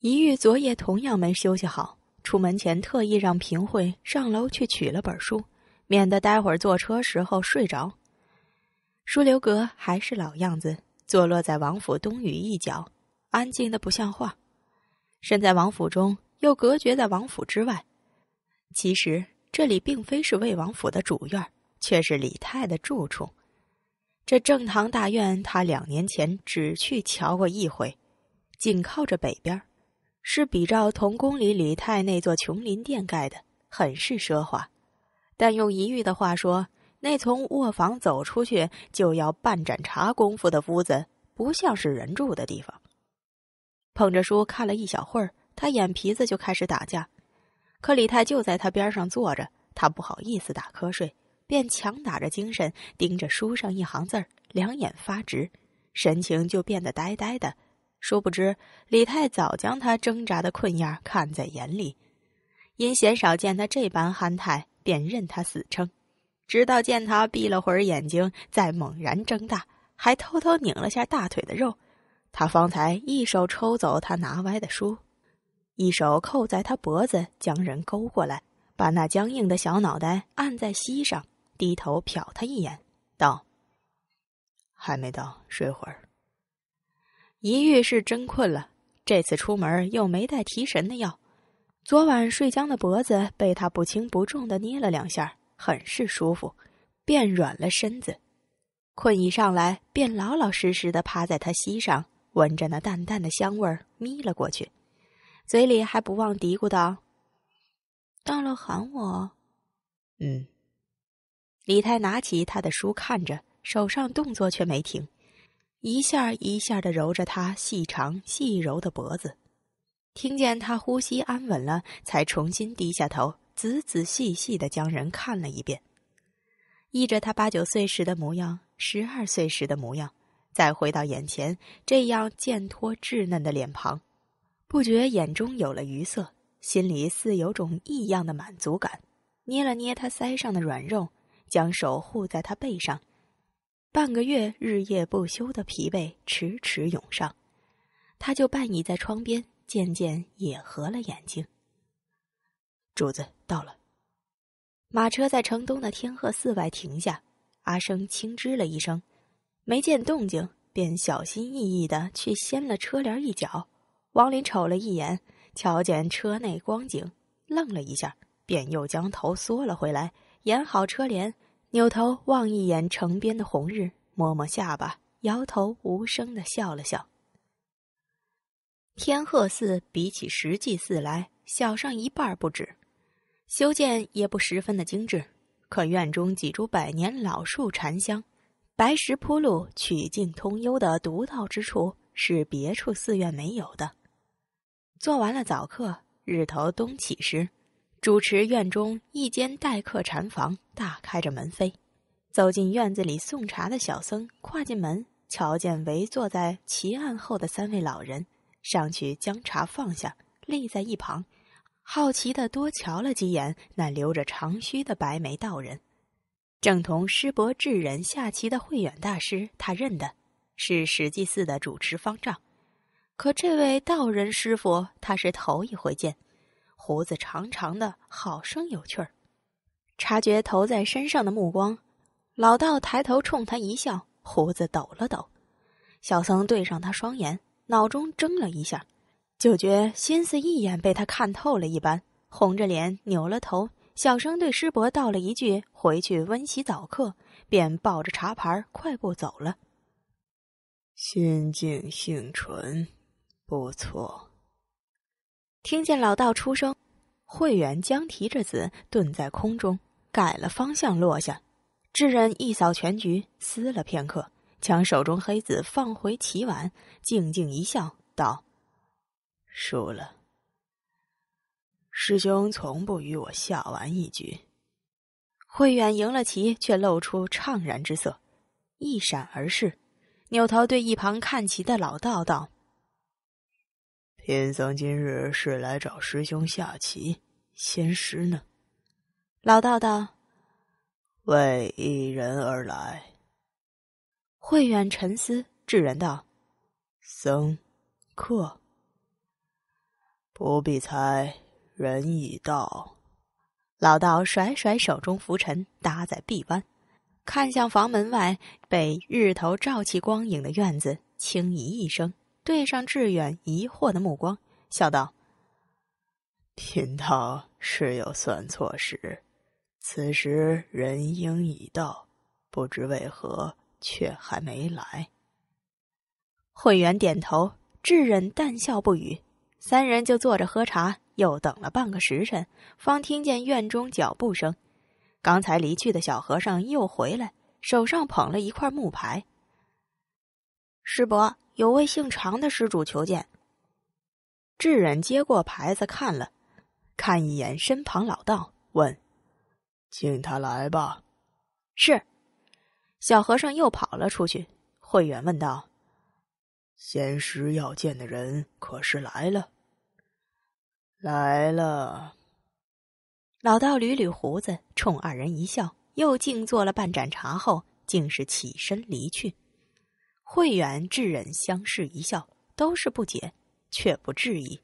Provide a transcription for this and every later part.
一玉昨夜同样没休息好，出门前特意让平惠上楼去取了本书，免得待会儿坐车时候睡着。舒留阁还是老样子，坐落在王府东隅一角，安静的不像话。身在王府中，又隔绝在王府之外。其实这里并非是魏王府的主院，却是李泰的住处。这正堂大院，他两年前只去瞧过一回，紧靠着北边。是比照同宫里李泰那座琼林殿盖的，很是奢华。但用一玉的话说，那从卧房走出去就要半盏茶功夫的屋子，不像是人住的地方。捧着书看了一小会儿，他眼皮子就开始打架。可李泰就在他边上坐着，他不好意思打瞌睡，便强打着精神盯着书上一行字儿，两眼发直，神情就变得呆呆的。殊不知，李太早将他挣扎的困样看在眼里，因鲜少见他这般憨态，便任他死撑，直到见他闭了会儿眼睛，再猛然睁大，还偷偷拧了下大腿的肉。他方才一手抽走他拿歪的书，一手扣在他脖子，将人勾过来，把那僵硬的小脑袋按在膝上，低头瞟他一眼，道：“还没到，睡会儿。”一遇是真困了，这次出门又没带提神的药。昨晚睡僵的脖子被他不轻不重的捏了两下，很是舒服，变软了身子。困意上来，便老老实实的趴在他膝上，闻着那淡淡的香味儿，眯了过去，嘴里还不忘嘀咕道：“到了喊我。”嗯。李太拿起他的书看着，手上动作却没停。一下一下的揉着他细长细柔的脖子，听见他呼吸安稳了，才重新低下头，仔仔细细的将人看了一遍。依着他八九岁时的模样，十二岁时的模样，再回到眼前这样健脱稚嫩的脸庞，不觉眼中有了余色，心里似有种异样的满足感。捏了捏他腮上的软肉，将手护在他背上。半个月日夜不休的疲惫，迟迟涌上，他就半倚在窗边，渐渐也合了眼睛。主子到了，马车在城东的天鹤寺外停下。阿生轻吱了一声，没见动静，便小心翼翼的去掀了车帘一角。王林瞅了一眼，瞧见车内光景，愣了一下，便又将头缩了回来，掩好车帘。扭头望一眼城边的红日，摸摸下巴，摇头无声的笑了笑。天鹤寺比起石际寺来，小上一半不止，修建也不十分的精致。可院中几株百年老树禅香，白石铺路，曲径通幽的独到之处是别处寺院没有的。做完了早课，日头东起时。主持院中一间待客禅房，大开着门扉。走进院子里送茶的小僧跨进门，瞧见围坐在棋案后的三位老人，上去将茶放下，立在一旁，好奇的多瞧了几眼那留着长须的白眉道人。正同师伯智人下棋的慧远大师，他认得，是史记寺的主持方丈。可这位道人师傅，他是头一回见。胡子长长的，好生有趣儿。察觉投在身上的目光，老道抬头冲他一笑，胡子抖了抖。小僧对上他双眼，脑中怔了一下，就觉心思一眼被他看透了一般，红着脸扭了头，小声对师伯道了一句：“回去温习早课。”便抱着茶盘快步走了。心静性纯，不错。听见老道出声，慧远将提着子顿在空中，改了方向落下。智人一扫全局，思了片刻，将手中黑子放回棋碗，静静一笑，道：“输了。”师兄从不与我下完一局。慧远赢了棋，却露出怅然之色，一闪而逝，扭头对一旁看棋的老道道。贫僧今日是来找师兄下棋，仙师呢？老道道，为一人而来。慧远沉思，智人道，僧客不必猜，人已到。老道甩甩手中浮尘，搭在臂弯，看向房门外被日头照起光影的院子，轻咦一声。对上志远疑惑的目光，笑道：“贫道是有算错时，此时人应已到，不知为何却还没来。”慧远点头，智忍淡笑不语，三人就坐着喝茶，又等了半个时辰，方听见院中脚步声。刚才离去的小和尚又回来，手上捧了一块木牌。师伯，有位姓常的施主求见。智忍接过牌子看了，看一眼身旁老道，问：“请他来吧。”是，小和尚又跑了出去。慧远问道：“仙师要见的人可是来了？”来了。老道捋捋胡子，冲二人一笑，又静坐了半盏茶后，竟是起身离去。慧远、智忍相视一笑，都是不解，却不质疑。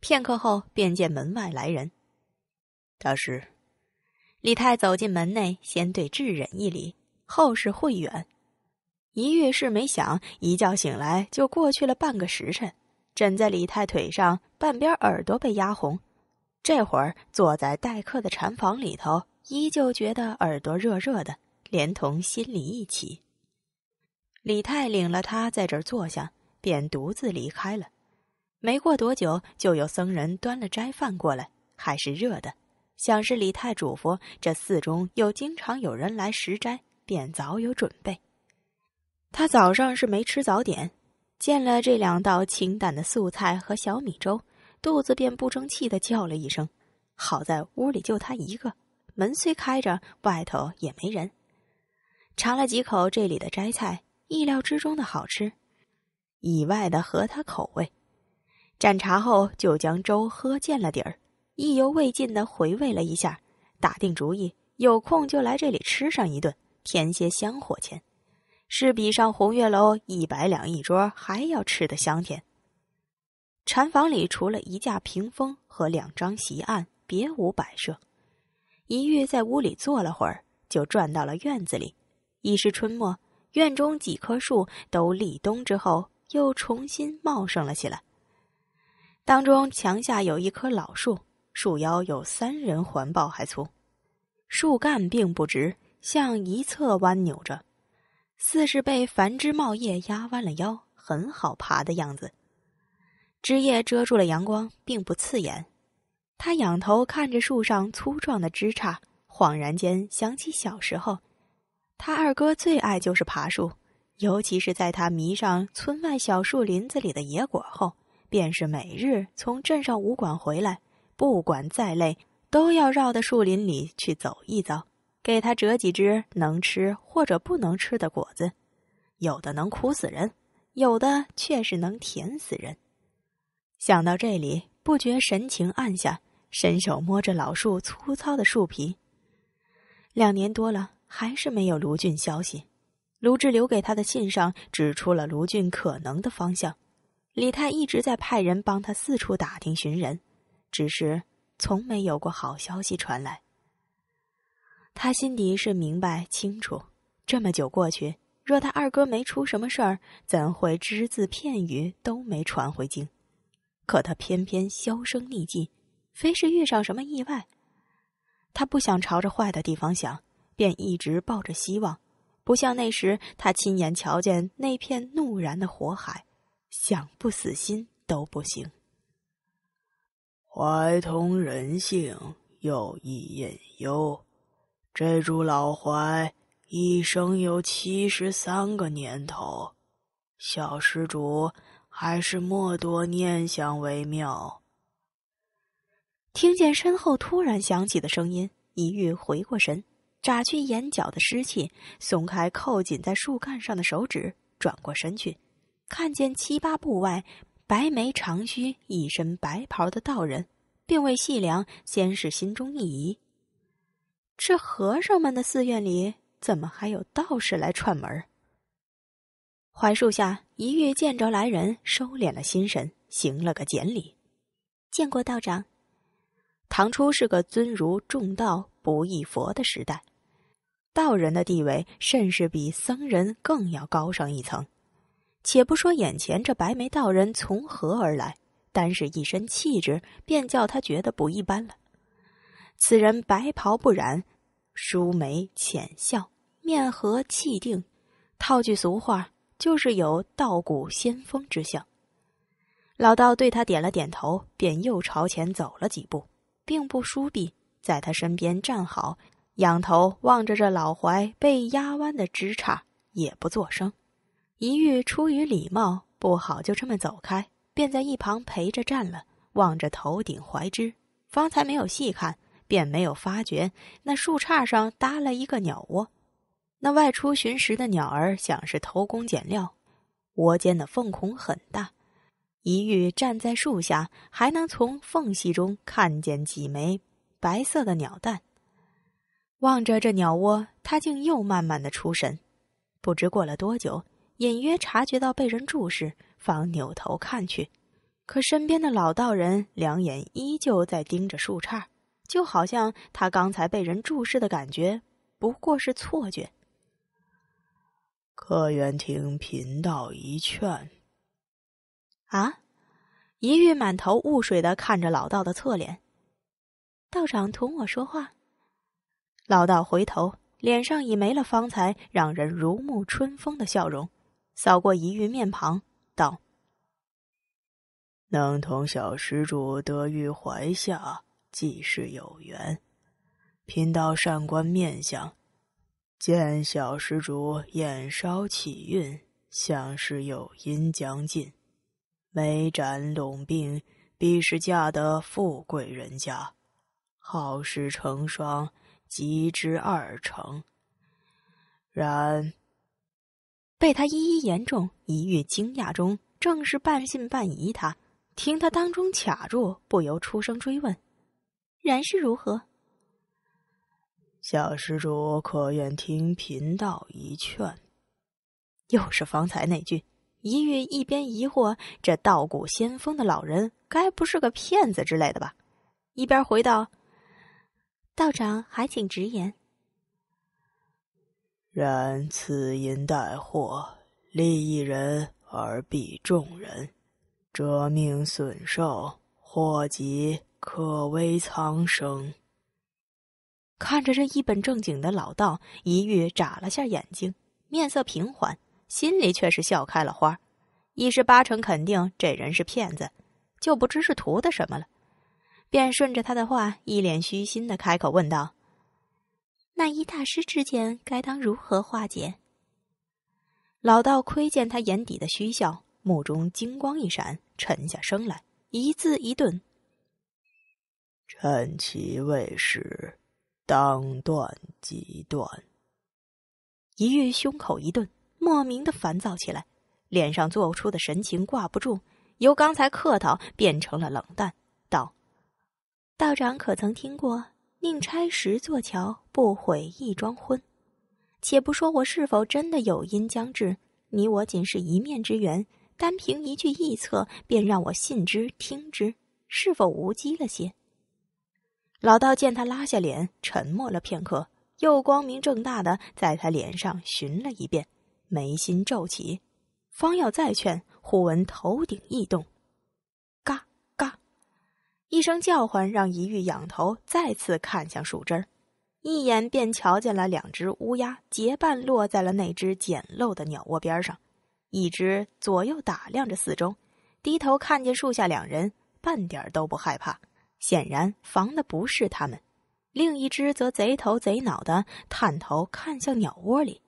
片刻后，便见门外来人。大师，李泰走进门内，先对智忍一礼，后是慧远。一遇事没想，一觉醒来就过去了半个时辰。枕在李泰腿上，半边耳朵被压红。这会儿坐在待客的禅房里头，依旧觉得耳朵热热的，连同心里一起。李泰领了他在这儿坐下，便独自离开了。没过多久，就有僧人端了斋饭过来，还是热的。想是李泰嘱咐这寺中又经常有人来食斋，便早有准备。他早上是没吃早点，见了这两道清淡的素菜和小米粥，肚子便不争气的叫了一声。好在屋里就他一个，门虽开着，外头也没人。尝了几口这里的斋菜。意料之中的好吃，意外的合他口味。盏茶后，就将粥喝见了底儿，意犹未尽的回味了一下，打定主意有空就来这里吃上一顿，添些香火钱。是比上红月楼一百两一桌还要吃的香甜。禅房里除了一架屏风和两张席案，别无摆设。一玉在屋里坐了会儿，就转到了院子里。已是春末。院中几棵树都立冬之后又重新茂盛了起来。当中墙下有一棵老树，树腰有三人环抱还粗，树干并不直，向一侧弯扭着，似是被繁枝茂叶压弯了腰，很好爬的样子。枝叶遮住了阳光，并不刺眼。他仰头看着树上粗壮的枝杈，恍然间想起小时候。他二哥最爱就是爬树，尤其是在他迷上村外小树林子里的野果后，便是每日从镇上武馆回来，不管再累，都要绕到树林里去走一遭，给他折几只能吃或者不能吃的果子。有的能苦死人，有的却是能甜死人。想到这里，不觉神情暗下，伸手摸着老树粗糙的树皮。两年多了。还是没有卢俊消息。卢志留给他的信上指出了卢俊可能的方向。李泰一直在派人帮他四处打听寻人，只是从没有过好消息传来。他心底是明白清楚，这么久过去，若他二哥没出什么事儿，怎会只字片语都没传回京？可他偏偏销声匿迹，非是遇上什么意外。他不想朝着坏的地方想。便一直抱着希望，不像那时他亲眼瞧见那片怒燃的火海，想不死心都不行。怀通人性，又易引忧。这株老槐一生有七十三个年头，小施主还是莫多念想为妙。听见身后突然响起的声音，一玉回过神。眨去眼角的湿气，松开扣紧在树干上的手指，转过身去，看见七八步外，白眉长须、一身白袍的道人，并未细量，先是心中一疑：这和尚们的寺院里，怎么还有道士来串门？槐树下一遇见着来人，收敛了心神，行了个简礼：“见过道长。”唐初是个尊儒重道不抑佛的时代。道人的地位甚是比僧人更要高上一层，且不说眼前这白眉道人从何而来，单是一身气质，便叫他觉得不一般了。此人白袍不染，疏眉浅笑，面和气定，套句俗话，就是有道骨仙风之相。老道对他点了点头，便又朝前走了几步，并不疏避，在他身边站好。仰头望着这老槐被压弯的枝杈，也不作声。一玉出于礼貌，不好就这么走开，便在一旁陪着站了，望着头顶槐枝。方才没有细看，便没有发觉那树杈上搭了一个鸟窝。那外出寻食的鸟儿想是偷工减料，窝间的缝孔很大。一玉站在树下，还能从缝隙中看见几枚白色的鸟蛋。望着这鸟窝，他竟又慢慢的出神。不知过了多久，隐约察觉到被人注视，方扭头看去。可身边的老道人两眼依旧在盯着树杈，就好像他刚才被人注视的感觉不过是错觉。客源听贫道一劝。啊！一玉满头雾水的看着老道的侧脸，道长同我说话。老道回头，脸上已没了方才让人如沐春风的笑容，扫过一玉面庞，道：“能同小施主得遇怀下，即是有缘。贫道善观面相，见小施主眼梢起韵，像是有阴将尽；眉展拢鬓，必是嫁得富贵人家。好事成双。”及之二成，然被他一一言中。一遇惊讶中，正是半信半疑。他听他当中卡住，不由出声追问：“然是如何？”小施主可愿听贫道一劝？又是方才那句。一遇一边疑惑：这道骨仙风的老人，该不是个骗子之类的吧？一边回道。道长，还请直言。然此因带祸，利一人而弊众人，折命损寿，祸及可危苍生。看着这一本正经的老道，一玉眨了下眼睛，面色平缓，心里却是笑开了花一是八成肯定这人是骗子，就不知是图的什么了。便顺着他的话，一脸虚心的开口问道：“那一大师之间该当如何化解？”老道窥见他眼底的虚笑，目中金光一闪，沉下声来，一字一顿：“趁其未始，当断即断。”一玉胸口一顿，莫名的烦躁起来，脸上做出的神情挂不住，由刚才客套变成了冷淡。道长可曾听过“宁拆十座桥，不毁一桩婚”？且不说我是否真的有因将至，你我仅是一面之缘，单凭一句臆测便让我信之听之，是否无稽了些？老道见他拉下脸，沉默了片刻，又光明正大的在他脸上寻了一遍，眉心皱起，方要再劝，忽闻头顶异动。一声叫唤，让一玉仰头再次看向树枝儿，一眼便瞧见了两只乌鸦结伴落在了那只简陋的鸟窝边上。一只左右打量着四周，低头看见树下两人，半点都不害怕，显然防的不是他们；另一只则贼头贼脑的探头看向鸟窝里。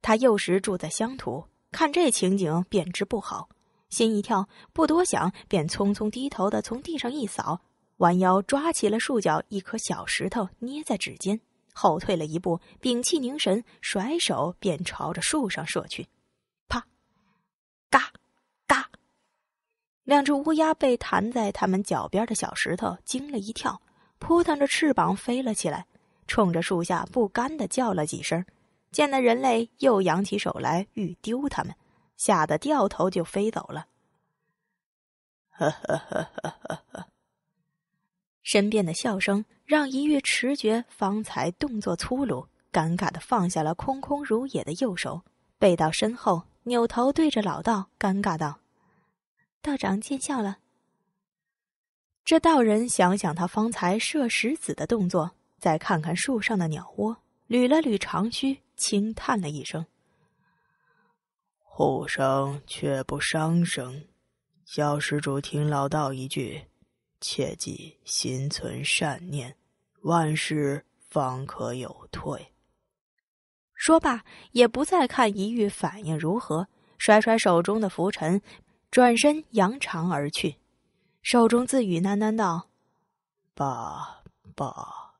他幼时住在乡土，看这情景便知不好。心一跳，不多想，便匆匆低头的从地上一扫，弯腰抓起了树角一颗小石头，捏在指尖，后退了一步，屏气凝神，甩手便朝着树上射去。啪，嘎，嘎！两只乌鸦被弹在他们脚边的小石头惊了一跳，扑腾着翅膀飞了起来，冲着树下不甘的叫了几声，见那人类又扬起手来欲丢他们。吓得掉头就飞走了。呵呵呵呵呵呵。身边的笑声让一月迟觉方才动作粗鲁，尴尬的放下了空空如也的右手，背到身后，扭头对着老道，尴尬道：“道长见笑了。”这道人想想他方才射石子的动作，再看看树上的鸟窝，捋了捋长须，轻叹了一声。护生却不伤生，小施主听老道一句，切记心存善念，万事方可有退。说罢，也不再看一玉反应如何，甩甩手中的拂尘，转身扬长而去，手中自语喃喃道：“爸爸，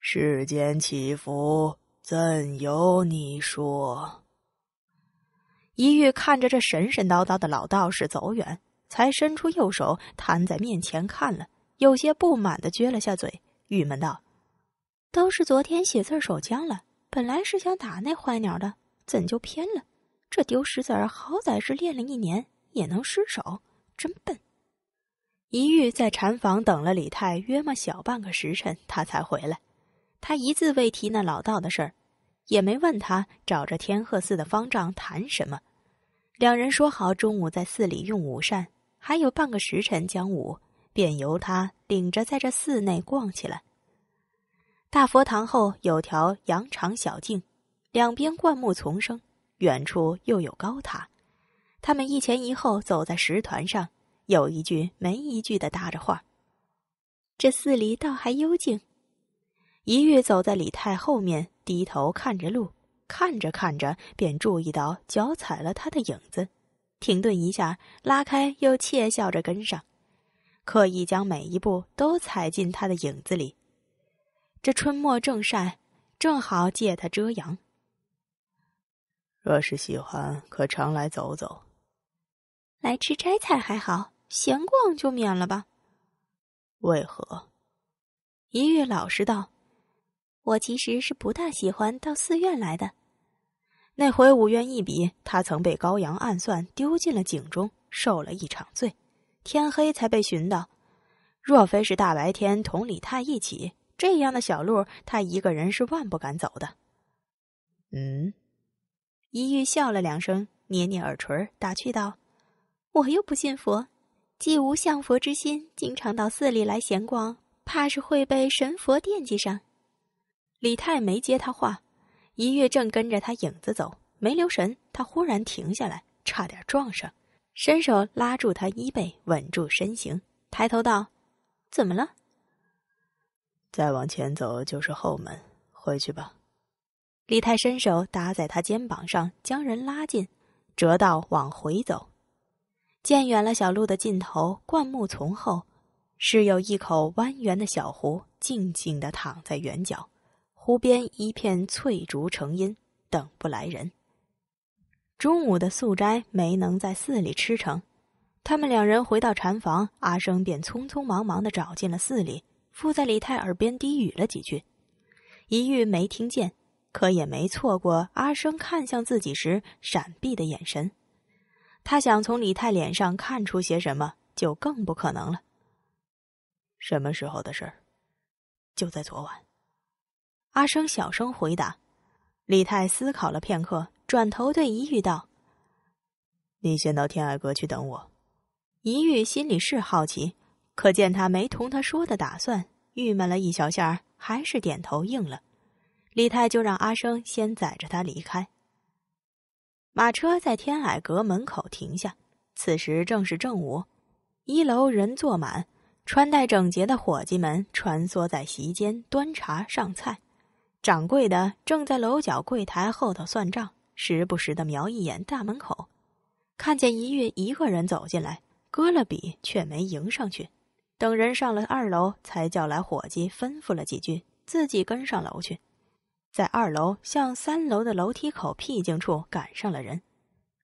世间起伏怎由你说？”一玉看着这神神叨叨的老道士走远，才伸出右手摊在面前看了，有些不满的撅了下嘴，郁闷道：“都是昨天写字手僵了，本来是想打那坏鸟的，怎就偏了？这丢石子儿好歹是练了一年，也能失手，真笨。”一玉在禅房等了李太约莫小半个时辰，他才回来。他一字未提那老道的事儿，也没问他找着天鹤寺的方丈谈什么。两人说好中午在寺里用午膳，还有半个时辰将武，便由他领着在这寺内逛起来。大佛堂后有条羊肠小径，两边灌木丛生，远处又有高塔。他们一前一后走在石团上，有一句没一句的搭着话。这寺里倒还幽静。一玉走在李太后面，低头看着路。看着看着，便注意到脚踩了他的影子，停顿一下，拉开又窃笑着跟上，刻意将每一步都踩进他的影子里。这春末正晒，正好借他遮阳。若是喜欢，可常来走走。来吃斋菜还好，闲逛就免了吧。为何？一月老实道：“我其实是不大喜欢到寺院来的。”那回五院一比，他曾被高阳暗算，丢进了井中，受了一场罪。天黑才被寻到。若非是大白天同李泰一起，这样的小路，他一个人是万不敢走的。嗯，一玉笑了两声，捏捏耳垂，打趣道：“我又不信佛，既无向佛之心，经常到寺里来闲逛，怕是会被神佛惦记上。”李泰没接他话。一月正跟着他影子走，没留神，他忽然停下来，差点撞上，伸手拉住他衣背，稳住身形，抬头道：“怎么了？”再往前走就是后门，回去吧。李太伸手搭在他肩膀上，将人拉近，折道往回走。渐远了，小路的尽头，灌木丛后，是有一口弯圆的小湖，静静的躺在圆角。湖边一片翠竹成荫，等不来人。中午的素斋没能在寺里吃成，他们两人回到禅房，阿生便匆匆忙忙的找进了寺里，附在李太耳边低语了几句。一玉没听见，可也没错过阿生看向自己时闪避的眼神。他想从李太脸上看出些什么，就更不可能了。什么时候的事儿？就在昨晚。阿生小声回答，李泰思考了片刻，转头对一玉道：“你先到天爱阁去等我。”一玉心里是好奇，可见他没同他说的打算，郁闷了一小下，还是点头应了。李泰就让阿生先载着他离开。马车在天矮阁门口停下，此时正是正午，一楼人坐满，穿戴整洁的伙计们穿梭在席间，端茶上菜。掌柜的正在楼角柜台后头算账，时不时的瞄一眼大门口，看见一运一个人走进来，搁了笔却没迎上去。等人上了二楼，才叫来伙计吩咐了几句，自己跟上楼去。在二楼向三楼的楼梯口僻静处赶上了人，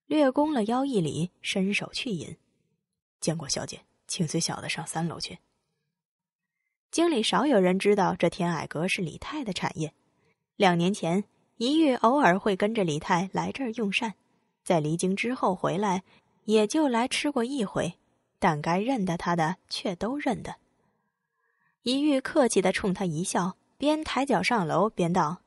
略躬了腰一礼，伸手去引：“见过小姐，请随小的上三楼去。”经理少有人知道这天矮阁是李泰的产业。两年前，一玉偶尔会跟着李太来这儿用膳，在离京之后回来，也就来吃过一回。但该认得他的，却都认得。一玉客气地冲他一笑，边抬脚上楼，边道：“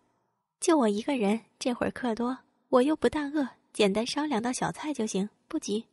就我一个人，这会儿客多，我又不大饿，简单烧两道小菜就行，不急。”